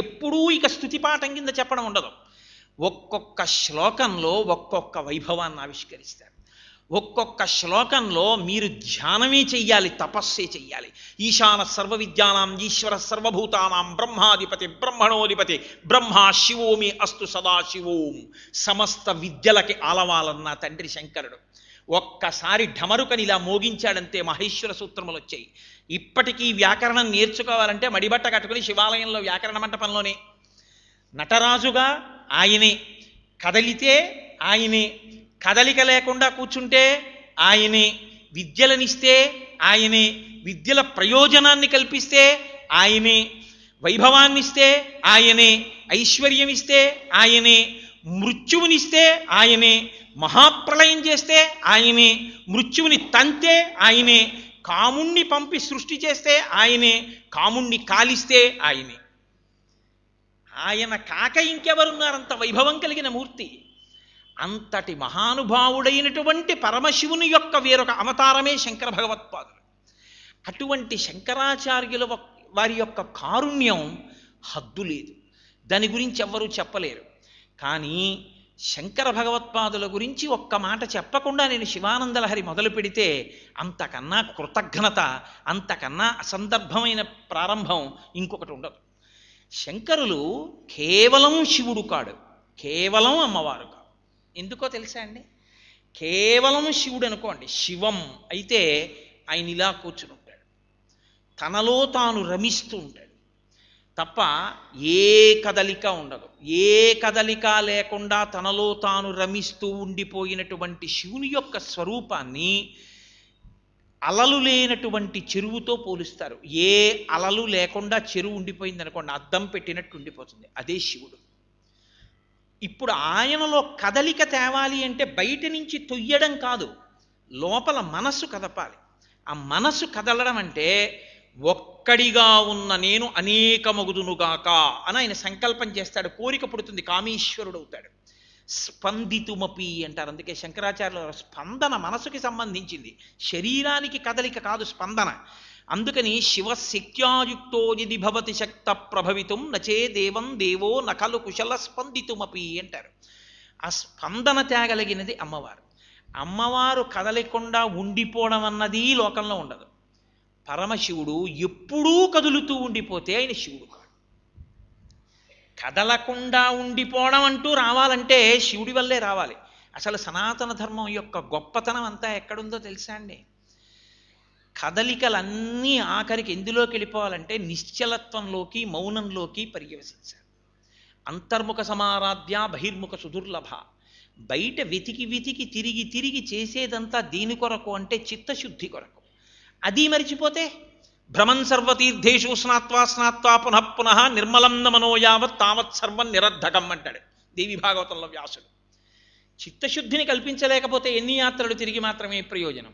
ఎప్పుడూ ఇక స్థుతిపాఠం కింద చెప్పడం ఉండదు ఒక్కొక్క శ్లోకంలో ఒక్కొక్క వైభవాన్ని ఆవిష్కరిస్తారు ఒక్కొక్క శ్లోకంలో మీరు ధ్యానమే చెయ్యాలి తపస్సే చెయ్యాలి ఈశాన సర్వ విద్యానాం ఈశ్వర సర్వభూతానాం బ్రహ్మాధిపతి బ్రహ్మణోధిపతి బ్రహ్మ శివోమి అస్తు సదాశివోం సమస్త విద్యలకి ఆలవాలన్న తండ్రి శంకరుడు ఒక్కసారి ఢమరుకనిలా మోగించాడంతే మహేశ్వర సూత్రములు వచ్చాయి ఇప్పటికీ వ్యాకరణం నేర్చుకోవాలంటే మడిబట్ట కట్టుకుని శివాలయంలో వ్యాకరణ మంటపంలోనే నటరాజుగా ఆయనే కదలితే ఆయనే కదలిక లేకుండా కూర్చుంటే ఆయనే విద్యలనిస్తే ఆయనే విద్యల ప్రయోజనాన్ని కల్పిస్తే ఆయనే వైభవాన్నిస్తే ఆయనే ఐశ్వర్యమిస్తే ఆయనే మృత్యువునిస్తే ఆయనే మహాప్రళయం చేస్తే ఆయనే మృత్యువుని తంతే ఆయనే కాముణ్ణి పంపి సృష్టి చేస్తే ఆయనే కాముణ్ణి కాలిస్తే ఆయనే ఆయన కాక ఇంకెవరున్నారు అంత వైభవం కలిగిన మూర్తి అంతటి మహానుభావుడైనటువంటి పరమశివుని యొక్క వేరొక అవతారమే శంకర భగవత్పాదులు అటువంటి శంకరాచార్యుల వారి యొక్క కారుణ్యం హద్దు లేదు దాని గురించి ఎవ్వరూ చెప్పలేరు కానీ శంకర భగవత్పాదుల గురించి ఒక్క మాట చెప్పకుండా నేను శివానందలహరి మొదలు పెడితే అంతకన్నా కృతజ్ఞత అంతకన్నా అసందర్భమైన ప్రారంభం ఇంకొకటి ఉండదు శంకరులు కేవలం శివుడు కాడు కేవలం అమ్మవారు కాదు ఎందుకో తెలుసా అండి కేవలం శివుడు అనుకోండి శివం అయితే ఆయన ఇలా కూర్చుని ఉంటాడు తనలో తాను రమిస్తూ ఉంటాడు తప్ప ఏ కదలిక ఉండదు ఏ కదలిక లేకుండా తనలో తాను రమిస్తూ ఉండిపోయినటువంటి శివుని యొక్క స్వరూపాన్ని అలలు లేనటువంటి చెరువుతో పోలుస్తారు ఏ అలలు లేకుండా చెరువు ఉండిపోయింది అనుకోండి అద్దం పెట్టినట్టు ఉండిపోతుంది అదే శివుడు ఇప్పుడు ఆయనలో కదలిక తేవాలి అంటే బయట నుంచి తొయ్యడం కాదు లోపల మనస్సు కదపాలి ఆ మనస్సు కదలడం అంటే ఒక్క ఒక్కడిగా ఉన్న నేను మగుదునుగాక అని ఆయన సంకల్పం చేస్తాడు కోరిక పుడుతుంది కామేశ్వరుడు అవుతాడు స్పందితుమపి అంటారు అందుకే శంకరాచార్యుల స్పందన మనసుకి సంబంధించింది శరీరానికి కదలిక కాదు స్పందన అందుకని శివశక్త్యాయుక్తో నిధి భవతి శక్త ప్రభవితం నచే దేవం దేవో నకలు కుశల స్పందితుమపి అంటారు ఆ స్పందన తేగలిగినది అమ్మవారు అమ్మవారు కదలికుండా ఉండిపోవడం అన్నది లోకంలో ఉండదు పరమశివుడు ఎప్పుడూ కదులుతూ ఉండిపోతే ఆయన శివుడు కాడు కదలకుండా ఉండిపోవడం అంటూ రావాలంటే శివుడి వల్లే రావాలి అసలు సనాతన ధర్మం యొక్క గొప్పతనం అంతా ఎక్కడుందో తెలుసా అండి కదలికలన్నీ ఆఖరికి ఎందులోకి వెళ్ళిపోవాలంటే నిశ్చలత్వంలోకి మౌనంలోకి పర్యవసించాలి అంతర్ముఖ సమారాధ్య బహిర్ముఖ సుదుర్లభ బయట వెతికి వెతికి తిరిగి తిరిగి చేసేదంతా దీని కొరకు అంటే చిత్తశుద్ధి కొరకు అది మరిచిపోతే భ్రమం సర్వతీర్థేషు స్నాత్వా స్నాత్వా పునః పునః నిర్మలం మనోయావత్ తావత్ సర్వం నిరర్ధకం అంటాడు దేవి భాగవతంలో వ్యాసుడు చిత్తశుద్ధిని కల్పించలేకపోతే ఎన్ని యాత్రలు తిరిగి మాత్రమే ప్రయోజనం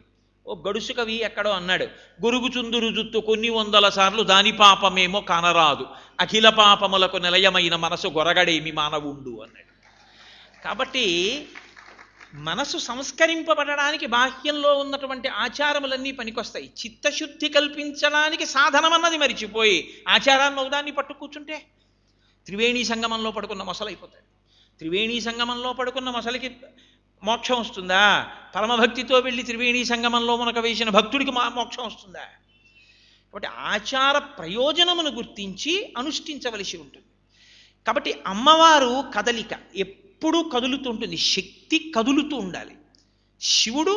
ఓ గడుసు కవి ఎక్కడో అన్నాడు గురుగు చుందురు జుత్తు కొన్ని వందల సార్లు దాని పాపమేమో కానరాదు అఖిల పాపములకు నిలయమైన మనసు గొరగడేమి మానవుండు అన్నాడు కాబట్టి మనసు సంస్కరింపబడడానికి బాహ్యంలో ఉన్నటువంటి ఆచారములన్నీ పనికొస్తాయి చిత్తశుద్ధి కల్పించడానికి సాధనమన్నది మరిచిపోయి ఆచారాన్ని ఒకదాన్ని పట్టు కూర్చుంటే త్రివేణి సంగమంలో పడుకున్న మొసలైపోతాడు త్రివేణి సంగమంలో పడుకున్న మొసలికి మోక్షం వస్తుందా పరమభక్తితో వెళ్ళి త్రివేణి సంగమంలో మనకు వేసిన భక్తుడికి మోక్షం వస్తుందా కాబట్టి ఆచార ప్రయోజనమును గుర్తించి అనుష్ఠించవలసి ఉంటుంది కాబట్టి అమ్మవారు కదలిక ఎప్పుడూ కదులుతూ ఉంటుంది శక్తి కదులుతూ ఉండాలి శివుడు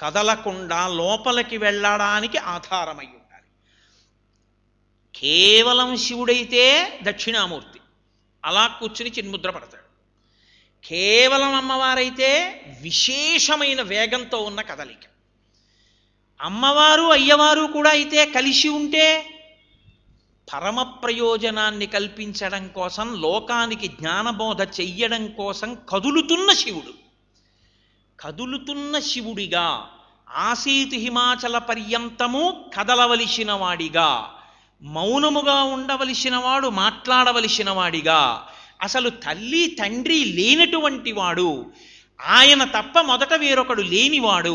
కదలకుండా లోపలికి వెళ్ళడానికి ఆధారమై ఉండాలి కేవలం శివుడైతే దక్షిణామూర్తి అలా కూర్చుని చిన్ముద్ర పడతాడు కేవలం అమ్మవారైతే విశేషమైన వేగంతో ఉన్న కదలిక అమ్మవారు అయ్యవారు కూడా అయితే కలిసి ఉంటే పరమ ప్రయోజనాన్ని కల్పించడం కోసం లోకానికి జ్ఞానబోధ చెయ్యడం కోసం కదులుతున్న శివుడు కదులుతున్న శివుడిగా ఆసీతి హిమాచల పర్యంతము కదలవలసిన వాడిగా మౌనముగా ఉండవలసిన వాడు మాట్లాడవలసిన వాడిగా అసలు తల్లి తండ్రి లేనటువంటి వాడు ఆయన తప్ప మొదట వేరొకడు లేనివాడు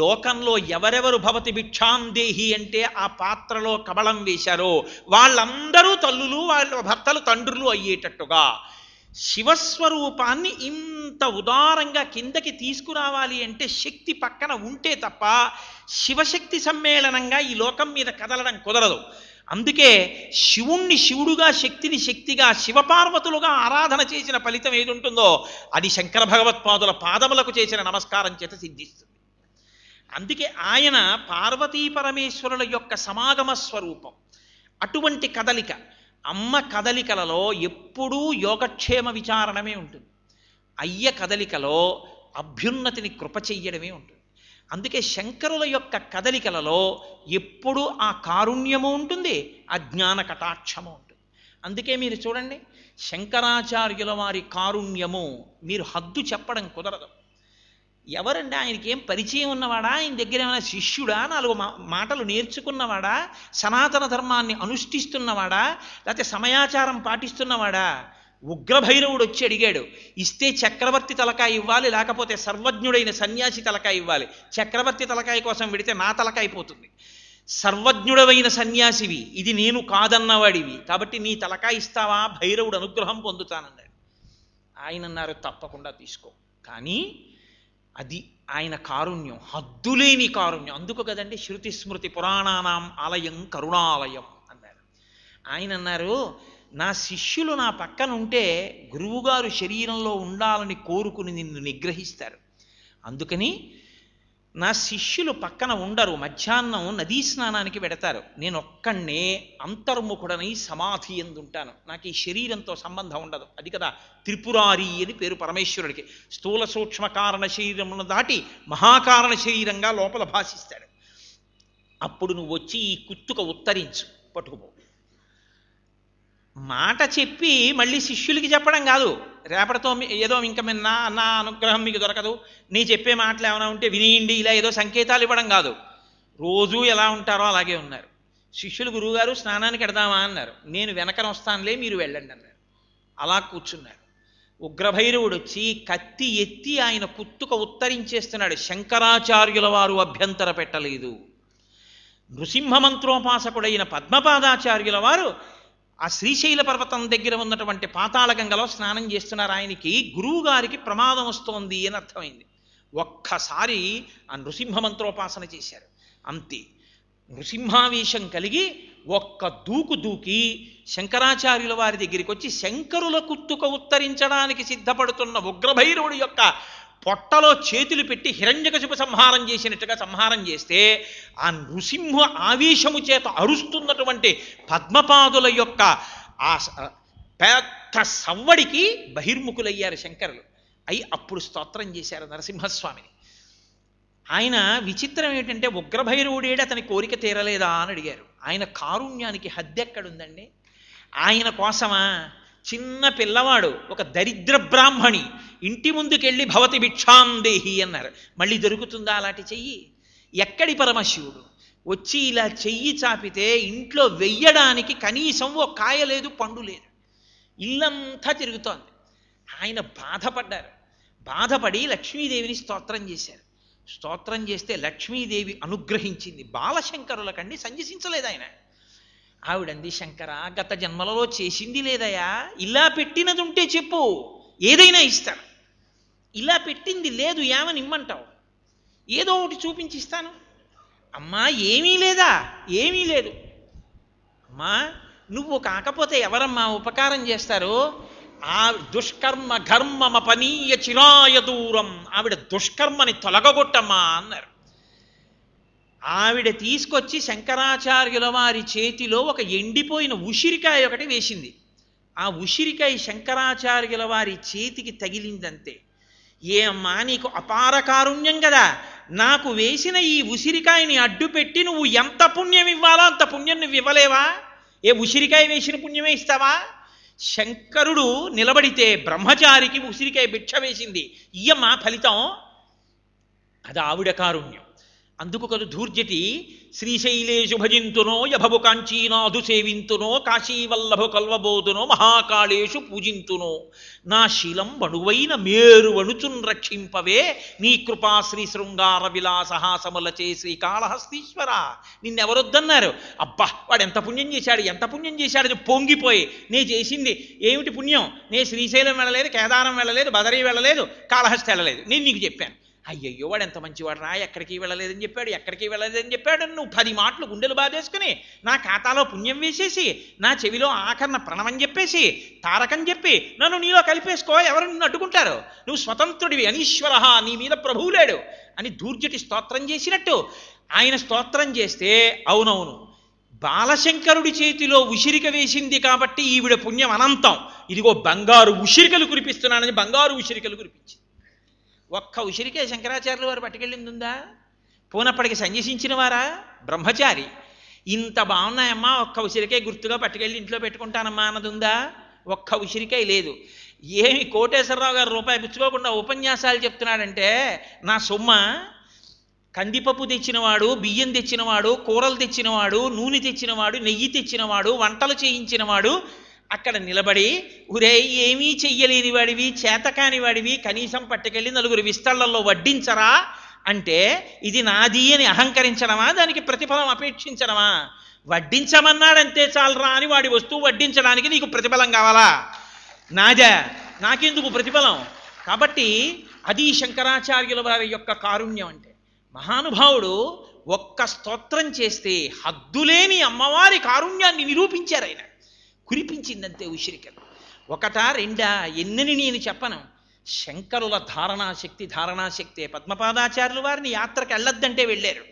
లోకంలో ఎవరెవరు భవతి భిక్షాందేహి అంటే ఆ పాత్రలో కబళం వేశారో వాళ్ళందరూ తల్లులు వాళ్ళ భర్తలు తండ్రులు అయ్యేటట్టుగా శివస్వరూపాన్ని ఇంత ఉదారంగా కిందకి తీసుకురావాలి అంటే శక్తి పక్కన ఉంటే తప్ప శివశక్తి సమ్మేళనంగా ఈ లోకం మీద కదలడం కుదరదు అందుకే శివుణ్ణి శివుడుగా శక్తిని శక్తిగా శివపార్వతులుగా ఆరాధన చేసిన ఫలితం ఏది ఉంటుందో అది శంకర భగవత్పాదుల పాదములకు చేసిన నమస్కారం చేత సిద్ధిస్తుంది అందుకే ఆయన పార్వతీ పరమేశ్వరుల యొక్క సమాగమ స్వరూపం అటువంటి కదలిక అమ్మ కదలికలలో ఎప్పుడూ యోగక్షేమ విచారణమే ఉంటుంది అయ్య కదలికలో అభ్యున్నతిని కృప చెయ్యడమే ఉంటుంది అందుకే శంకరుల యొక్క కదలికలలో ఎప్పుడూ ఆ కారుణ్యము ఉంటుంది ఆ జ్ఞాన కటాక్షము ఉంటుంది అందుకే మీరు చూడండి శంకరాచార్యుల వారి కారుణ్యము మీరు హద్దు చెప్పడం కుదరదు ఎవరండి ఆయనకి ఏం పరిచయం ఉన్నవాడా ఆయన దగ్గర ఏమైనా శిష్యుడా నాలుగు మాటలు నేర్చుకున్నవాడా సనాతన ధర్మాన్ని అనుష్ఠిస్తున్నవాడా లేకపోతే సమయాచారం పాటిస్తున్నవాడా ఉగ్రభైరవుడు వచ్చి అడిగాడు ఇస్తే చక్రవర్తి తలకాయ ఇవ్వాలి లేకపోతే సర్వజ్ఞుడైన సన్యాసి తలకాయ ఇవ్వాలి చక్రవర్తి తలకాయ కోసం విడితే నా పోతుంది సర్వజ్ఞుడవైన సన్యాసివి ఇది నేను కాదన్నవాడివి కాబట్టి నీ తలకాయ ఇస్తావా భైరవుడు అనుగ్రహం పొందుతానన్నాడు ఆయన అన్నారు తప్పకుండా తీసుకో కానీ అది ఆయన కారుణ్యం హద్దులేని కారుణ్యం అందుకు కదండి శృతి స్మృతి పురాణానాం ఆలయం కరుణాలయం అన్నారు ఆయన అన్నారు నా శిష్యులు నా పక్కన ఉంటే గురువుగారు శరీరంలో ఉండాలని కోరుకుని నిన్ను నిగ్రహిస్తారు అందుకని నా శిష్యులు పక్కన ఉండరు మధ్యాహ్నం నదీ స్నానానికి పెడతారు నేను ఒక్కడే అంతర్ముఖుడని సమాధి ఎందుంటాను నాకు ఈ శరీరంతో సంబంధం ఉండదు అది కదా త్రిపురారి అని పేరు పరమేశ్వరుడికి స్థూల సూక్ష్మ కారణ శరీరమును దాటి మహాకారణ శరీరంగా లోపల భాషిస్తాడు అప్పుడు నువ్వు వచ్చి ఈ కుత్తుక ఉత్తరించు పట్టుకుపో మాట చెప్పి మళ్ళీ శిష్యులకి చెప్పడం కాదు రేపటితో ఏదో ఇంక మిన్న నా అనుగ్రహం మీకు దొరకదు నీ చెప్పే మాటలు ఏమైనా ఉంటే వినియండి ఇలా ఏదో సంకేతాలు ఇవ్వడం కాదు రోజూ ఎలా ఉంటారో అలాగే ఉన్నారు శిష్యులు గురువుగారు స్నానానికి ఎడదామా అన్నారు నేను వెనకన వస్తానులే మీరు వెళ్ళండి అన్నారు అలా కూర్చున్నారు ఉగ్రభైరవుడు వచ్చి కత్తి ఎత్తి ఆయన కుత్తుక ఉత్తరించేస్తున్నాడు శంకరాచార్యుల వారు అభ్యంతర పెట్టలేదు నృసింహ మంత్రోపాసకుడైన పద్మపాదాచార్యుల వారు ఆ శ్రీశైల పర్వతం దగ్గర ఉన్నటువంటి పాతాళగంగలో స్నానం చేస్తున్నారు ఆయనకి గురువు గారికి ప్రమాదం వస్తోంది అని అర్థమైంది ఒక్కసారి ఆ నృసింహ మంత్రోపాసన చేశారు అంతే నృసింహావేశం కలిగి ఒక్క దూకు దూకి శంకరాచార్యుల వారి దగ్గరికి వచ్చి శంకరుల కుత్తుక ఉత్తరించడానికి సిద్ధపడుతున్న ఉగ్రభైరవుడి యొక్క పొట్టలో చేతులు పెట్టి హిరణ్యకశిప సంహారం చేసినట్టుగా సంహారం చేస్తే ఆ నృసింహ ఆవేశము చేత అరుస్తున్నటువంటి పద్మపాదుల యొక్క ఆ పెద్ద సవ్వడికి బహిర్ముఖులయ్యారు శంకరులు అయి అప్పుడు స్తోత్రం చేశారు నరసింహస్వామిని ఆయన విచిత్రం ఏంటంటే ఉగ్రభైరవుడేడు అతని కోరిక తీరలేదా అని అడిగారు ఆయన కారుణ్యానికి హద్దెక్కడుందండి ఆయన కోసమా చిన్న పిల్లవాడు ఒక దరిద్ర బ్రాహ్మణి ఇంటి ముందుకెళ్ళి భవతి భిక్షాం దేహి అన్నారు మళ్ళీ దొరుకుతుందా అలాంటి చెయ్యి ఎక్కడి పరమశివుడు వచ్చి ఇలా చెయ్యి చాపితే ఇంట్లో వెయ్యడానికి కనీసం ఓ కాయ లేదు పండు లేదు ఇల్లంతా తిరుగుతోంది ఆయన బాధపడ్డారు బాధపడి లక్ష్మీదేవిని స్తోత్రం చేశారు స్తోత్రం చేస్తే లక్ష్మీదేవి అనుగ్రహించింది బాలశంకరుల కండి సంజసించలేదు ఆయన ఆవిడంది శంకర గత జన్మలలో చేసింది లేదయా ఇలా పెట్టినది ఉంటే చెప్పు ఏదైనా ఇస్తారు ఇలా పెట్టింది లేదు ఏమని ఇమ్మంటావు ఏదో ఒకటి చూపించి ఇస్తాను అమ్మా ఏమీ లేదా ఏమీ లేదు అమ్మా నువ్వు కాకపోతే ఎవరమ్మా ఉపకారం చేస్తారు ఆ దుష్కర్మ పనీయ చిరాయ దూరం ఆవిడ దుష్కర్మని తొలగగొట్టమ్మా అన్నారు ఆవిడ తీసుకొచ్చి శంకరాచార్యుల వారి చేతిలో ఒక ఎండిపోయిన ఉసిరికాయ ఒకటి వేసింది ఆ ఉసిరికాయ శంకరాచార్యుల వారి చేతికి తగిలిందంతే ఏ అమ్మా నీకు అపార కారుణ్యం కదా నాకు వేసిన ఈ ఉసిరికాయని అడ్డుపెట్టి నువ్వు ఎంత పుణ్యం ఇవ్వాలో అంత పుణ్యం నువ్వు ఇవ్వలేవా ఏ ఉసిరికాయ వేసిన పుణ్యమే ఇస్తావా శంకరుడు నిలబడితే బ్రహ్మచారికి ఉసిరికాయ భిక్ష వేసింది ఇయ్యమ్మా ఫలితం అది ఆవిడ కారుణ్యం అందుకు కదు ధూర్జటి శ్రీశైలేషు భజింతునో యభవు కాంచీనాథు సేవింతునో కాశీవల్లభు కల్వబోధునో మహాకాళేషు పూజింతునో నా శీలం వణువైన మేరు వణుచున్ రక్షింపవే నీ కృపా శ్రీ శృంగార విలాసహాసములచే శ్రీకాళహస్తీశ్వర నిన్నెవరొద్దన్నారు అబ్బా వాడు ఎంత పుణ్యం చేశాడు ఎంత పుణ్యం చేశాడని పొంగిపోయి నే చేసింది ఏమిటి పుణ్యం నే శ్రీశైలం వెళ్ళలేదు కేదారం వెళ్ళలేదు బదరీ వెళ్ళలేదు కాళహస్తి వెళ్ళలేదు నేను నీకు చెప్పాను అయ్యయ్యో వాడు ఎంత మంచివాడు రా ఎక్కడికి వెళ్ళలేదని చెప్పాడు ఎక్కడికి వెళ్ళలేదని చెప్పాడు నువ్వు పది మాటలు గుండెలు బాధేసుకుని నా ఖాతాలో పుణ్యం వేసేసి నా చెవిలో ఆఖరణ ప్రణవం చెప్పేసి తారకం చెప్పి నన్ను నీలో కలిపేసుకో ఎవరు నిన్ను అడ్డుకుంటారు నువ్వు స్వతంత్రుడివి అనీశ్వర నీ మీద ప్రభువు లేడు అని దూర్జటి స్తోత్రం చేసినట్టు ఆయన స్తోత్రం చేస్తే అవునవును బాలశంకరుడి చేతిలో ఉసిరిక వేసింది కాబట్టి ఈవిడ పుణ్యం అనంతం ఇదిగో బంగారు ఉసిరికలు కురిపిస్తున్నానని బంగారు ఉసిరికలు కురిపించింది ఒక్క ఉసిరికే శంకరాచార్యులు వారు పట్టుకెళ్ళింది ఉందా పోనప్పటికి సన్యసించిన వారా బ్రహ్మచారి ఇంత బాగున్నాయమ్మా ఒక్క ఉసిరికే గుర్తుగా పట్టుకెళ్ళి ఇంట్లో పెట్టుకుంటానమ్మా అన్నదుందా ఒక్క ఉసిరికే లేదు ఏమి కోటేశ్వరరావు గారు రూపాయి పుచ్చుకోకుండా ఉపన్యాసాలు చెప్తున్నాడంటే నా సొమ్మ కందిపప్పు తెచ్చినవాడు బియ్యం తెచ్చినవాడు కూరలు తెచ్చినవాడు నూనె తెచ్చినవాడు నెయ్యి తెచ్చినవాడు వంటలు చేయించినవాడు అక్కడ నిలబడి ఉరే ఏమీ చెయ్యలేని వాడివి చేతకాని వాడివి కనీసం పట్టుకెళ్ళి నలుగురు విస్తళ్లలో వడ్డించరా అంటే ఇది నాది అని అహంకరించడమా దానికి ప్రతిఫలం అపేక్షించడమా వడ్డించమన్నాడంతే చాలరా అని వాడి వస్తువు వడ్డించడానికి నీకు ప్రతిఫలం కావాలా నాదే నాకెందుకు ప్రతిఫలం కాబట్టి అది శంకరాచార్యుల వారి యొక్క కారుణ్యం అంటే మహానుభావుడు ఒక్క స్తోత్రం చేస్తే హద్దులేని అమ్మవారి కారుణ్యాన్ని నిరూపించారు ఆయన కురిపించిందంతే ఉశ్రికలు ఒకట రెండా ఎన్నని నేను చెప్పను శంకరుల ధారణాశక్తి ధారణాశక్తే పద్మపాదాచార్యులు వారిని యాత్రకు వెళ్ళొద్దంటే వెళ్ళారు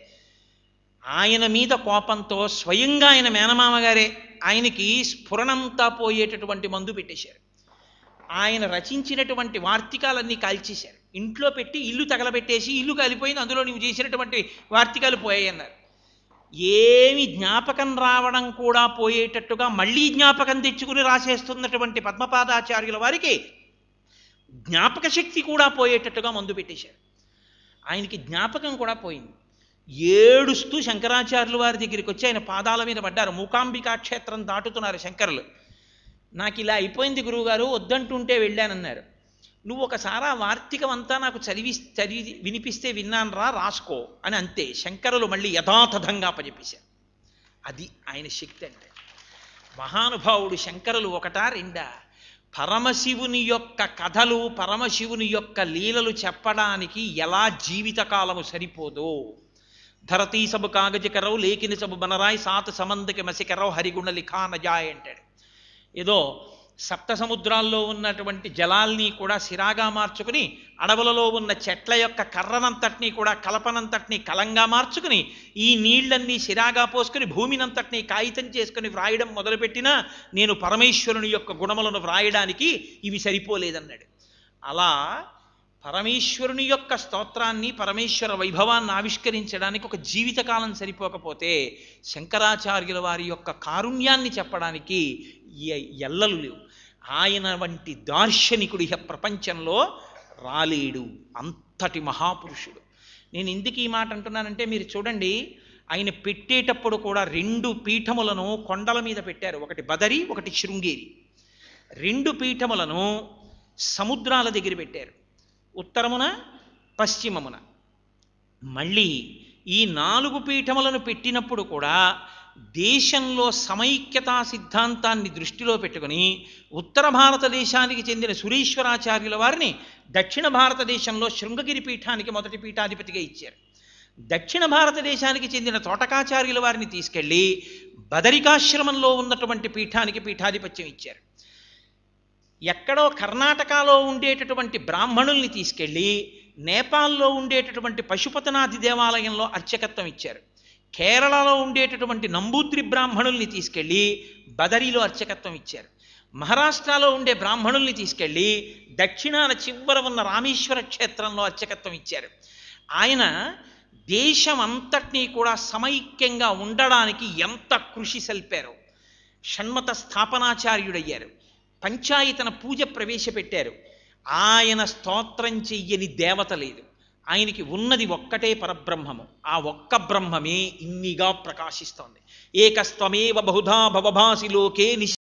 ఆయన మీద కోపంతో స్వయంగా ఆయన మేనమామ గారే ఆయనకి స్ఫురణంతా పోయేటటువంటి మందు పెట్టేశారు ఆయన రచించినటువంటి వార్తికాలన్నీ కాల్చేశారు ఇంట్లో పెట్టి ఇల్లు తగలబెట్టేసి ఇల్లు కాలిపోయింది అందులో నువ్వు చేసినటువంటి వార్తికాలు పోయాయన్నారు ఏమి జ్ఞాపకం రావడం కూడా పోయేటట్టుగా మళ్ళీ జ్ఞాపకం తెచ్చుకుని రాసేస్తున్నటువంటి పద్మపాదాచార్యుల వారికి జ్ఞాపక శక్తి కూడా పోయేటట్టుగా మందు పెట్టేశారు ఆయనకి జ్ఞాపకం కూడా పోయింది ఏడుస్తూ శంకరాచార్యుల వారి దగ్గరికి వచ్చి ఆయన పాదాల మీద పడ్డారు మూకాంబికా క్షేత్రం దాటుతున్నారు శంకరులు నాకు ఇలా అయిపోయింది గురువుగారు వద్దంటుంటే వెళ్ళానన్నారు నువ్వు ఒకసారి ఆ వార్తికం అంతా నాకు చదివి చదివి వినిపిస్తే విన్నాను రా రాసుకో అని అంతే శంకరులు మళ్ళీ యథాతథంగా పనిపించారు అది ఆయన శక్తి అంటే మహానుభావుడు శంకరులు ఒకటా రెండా పరమశివుని యొక్క కథలు పరమశివుని యొక్క లీలలు చెప్పడానికి ఎలా జీవితకాలము సరిపోదో ధరతీ సబు కాగజకరవు లేకిన సబు బనరాయి సాత సమందకి మసికరవు హరిగుణ లిఖానజాయ్ అంటాడు ఏదో సప్త సముద్రాల్లో ఉన్నటువంటి జలాల్ని కూడా సిరాగా మార్చుకుని అడవులలో ఉన్న చెట్ల యొక్క కర్రనంతటినీ కూడా కలపనంతటినీ కలంగా మార్చుకుని ఈ నీళ్లన్నీ సిరాగా పోసుకుని భూమినంతటినీ కాగితం చేసుకుని వ్రాయడం మొదలుపెట్టినా నేను పరమేశ్వరుని యొక్క గుణములను వ్రాయడానికి ఇవి సరిపోలేదన్నాడు అలా పరమేశ్వరుని యొక్క స్తోత్రాన్ని పరమేశ్వర వైభవాన్ని ఆవిష్కరించడానికి ఒక జీవితకాలం సరిపోకపోతే శంకరాచార్యుల వారి యొక్క కారుణ్యాన్ని చెప్పడానికి ఎల్లలు లేవు ఆయన వంటి దార్శనికుడు ఇహ ప్రపంచంలో రాలేడు అంతటి మహాపురుషుడు నేను ఎందుకు ఈ మాట అంటున్నానంటే మీరు చూడండి ఆయన పెట్టేటప్పుడు కూడా రెండు పీఠములను కొండల మీద పెట్టారు ఒకటి బదరి ఒకటి శృంగేరి రెండు పీఠములను సముద్రాల దగ్గర పెట్టారు ఉత్తరమున పశ్చిమమున మళ్ళీ ఈ నాలుగు పీఠములను పెట్టినప్పుడు కూడా దేశంలో సమైక్యతా సిద్ధాంతాన్ని దృష్టిలో పెట్టుకుని ఉత్తర భారతదేశానికి చెందిన సురీశ్వరాచార్యుల వారిని దక్షిణ భారతదేశంలో శృంగగిరి పీఠానికి మొదటి పీఠాధిపతిగా ఇచ్చారు దక్షిణ భారతదేశానికి చెందిన తోటకాచార్యుల వారిని తీసుకెళ్ళి బదరికాశ్రమంలో ఉన్నటువంటి పీఠానికి పీఠాధిపత్యం ఇచ్చారు ఎక్కడో కర్ణాటకలో ఉండేటటువంటి బ్రాహ్మణుల్ని తీసుకెళ్ళి నేపాల్లో ఉండేటటువంటి పశుపతనాథి దేవాలయంలో అర్చకత్వం ఇచ్చారు కేరళలో ఉండేటటువంటి నంబూద్రి బ్రాహ్మణుల్ని తీసుకెళ్ళి బదరిలో అర్చకత్వం ఇచ్చారు మహారాష్ట్రలో ఉండే బ్రాహ్మణుల్ని తీసుకెళ్ళి దక్షిణాన చివర ఉన్న రామేశ్వర క్షేత్రంలో అర్చకత్వం ఇచ్చారు ఆయన దేశం అంతటినీ కూడా సమైక్యంగా ఉండడానికి ఎంత కృషి సల్పారు షణ్మత స్థాపనాచార్యుడయ్యారు పంచాయతన పూజ ప్రవేశపెట్టారు ఆయన స్తోత్రం చెయ్యని దేవత లేదు ఆయనకి ఉన్నది ఒక్కటే పరబ్రహ్మము ఆ ఒక్క బ్రహ్మమే ఇన్నిగా ప్రకాశిస్తోంది ఏకస్త్వమేవ బహుధా భవభాసి లోకే